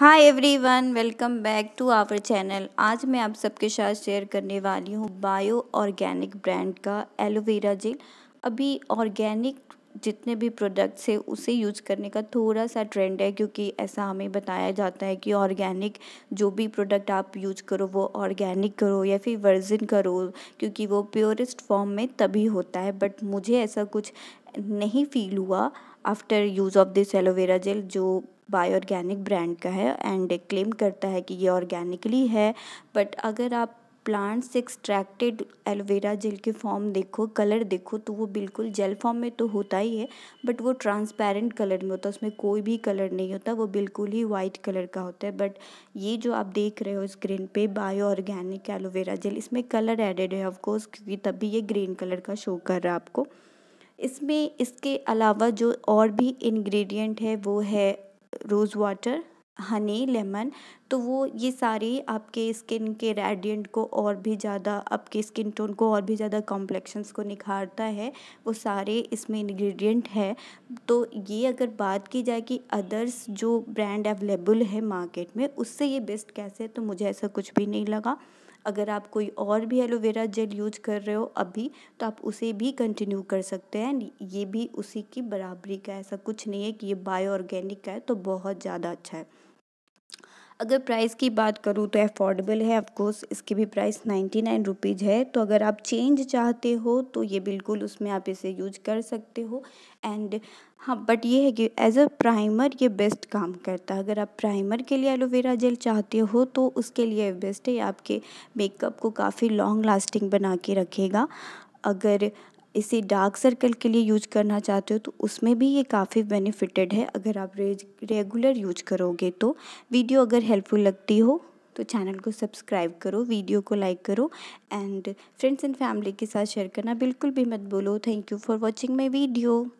hi everyone welcome back to our channel आज मैं आप सबके साथ शेयर करने वाली हूँ बायो ऑर्गेनिक ब्रांड का एलोवेरा जेल अभी ऑर्गेनिक जितने भी प्रोडक्ट्स है उसे यूज करने का थोड़ा सा ट्रेंड है क्योंकि ऐसा हमें बताया जाता है कि ऑर्गेनिक जो भी प्रोडक्ट आप यूज करो वो ऑर्गेनिक करो या फिर वर्जिन करो क्योंकि वो प्योरेस्ट फॉर्म में तभी होता है बट मुझे ऐसा कुछ नहीं फील हुआ after use of this aloe vera gel जो बाय ऑर्गेनिक ब्रांड का है एंड क्लेम करता है कि ये ऑर्गेनिकली है बट अगर आप प्लांट्स एक्सट्रैक्टेड एलोवेरा जेल के फॉर्म देखो कलर देखो तो वो बिल्कुल जेल फॉर्म में तो होता ही है बट वो ट्रांसपेरेंट कलर में होता है उसमें कोई भी कलर नहीं होता वो बिल्कुल ही वाइट कलर का होता है बट ये जो आप देख रहे हो स्क्रीन पे बायो ऑर्गेनिक एलोवेरा जेल इसमें कलर एडेड है ऑफकोर्स क्योंकि तभी ये ग्रीन कलर का शो कर रहा है आपको इसमें इसके अलावा जो और भी इन्ग्रीडियंट है वो है रोज़ वाटर हनी लेमन तो वो ये सारी आपके स्किन के रेडियंट को और भी ज़्यादा आपके स्किन टोन को और भी ज़्यादा कॉम्प्लेक्शंस को निखारता है वो सारे इसमें इंग्रेडिएंट है तो ये अगर बात की जाए कि अदर्स जो ब्रांड अवेलेबल है मार्केट में उससे ये बेस्ट कैसे है तो मुझे ऐसा कुछ भी नहीं लगा अगर आप कोई और भी एलोवेरा जेल यूज कर रहे हो अभी तो आप उसे भी कंटिन्यू कर सकते हैं ये भी उसी की बराबरी का ऐसा कुछ नहीं है कि ये बायो ऑर्गेनिक का है तो बहुत ज़्यादा अच्छा है अगर प्राइस की बात करूँ तो अफोर्डेबल है ऑफकोर्स इसकी भी प्राइस नाइन्टी नाइन रुपीज़ है तो अगर आप चेंज चाहते हो तो ये बिल्कुल उसमें आप इसे यूज कर सकते हो एंड हाँ बट ये है कि एज अ प्राइमर ये बेस्ट काम करता है अगर आप प्राइमर के लिए एलोवेरा जेल चाहते हो तो उसके लिए बेस्ट है आपके मेकअप को काफ़ी लॉन्ग लास्टिंग बना के रखेगा अगर इसे डार्क सर्कल के लिए यूज करना चाहते हो तो उसमें भी ये काफ़ी बेनिफिटेड है अगर आप रेगुलर यूज करोगे तो वीडियो अगर हेल्पफुल लगती हो तो चैनल को सब्सक्राइब करो वीडियो को लाइक करो एंड फ्रेंड्स एंड फैमिली के साथ शेयर करना बिल्कुल भी मत बोलो thank you for watching my video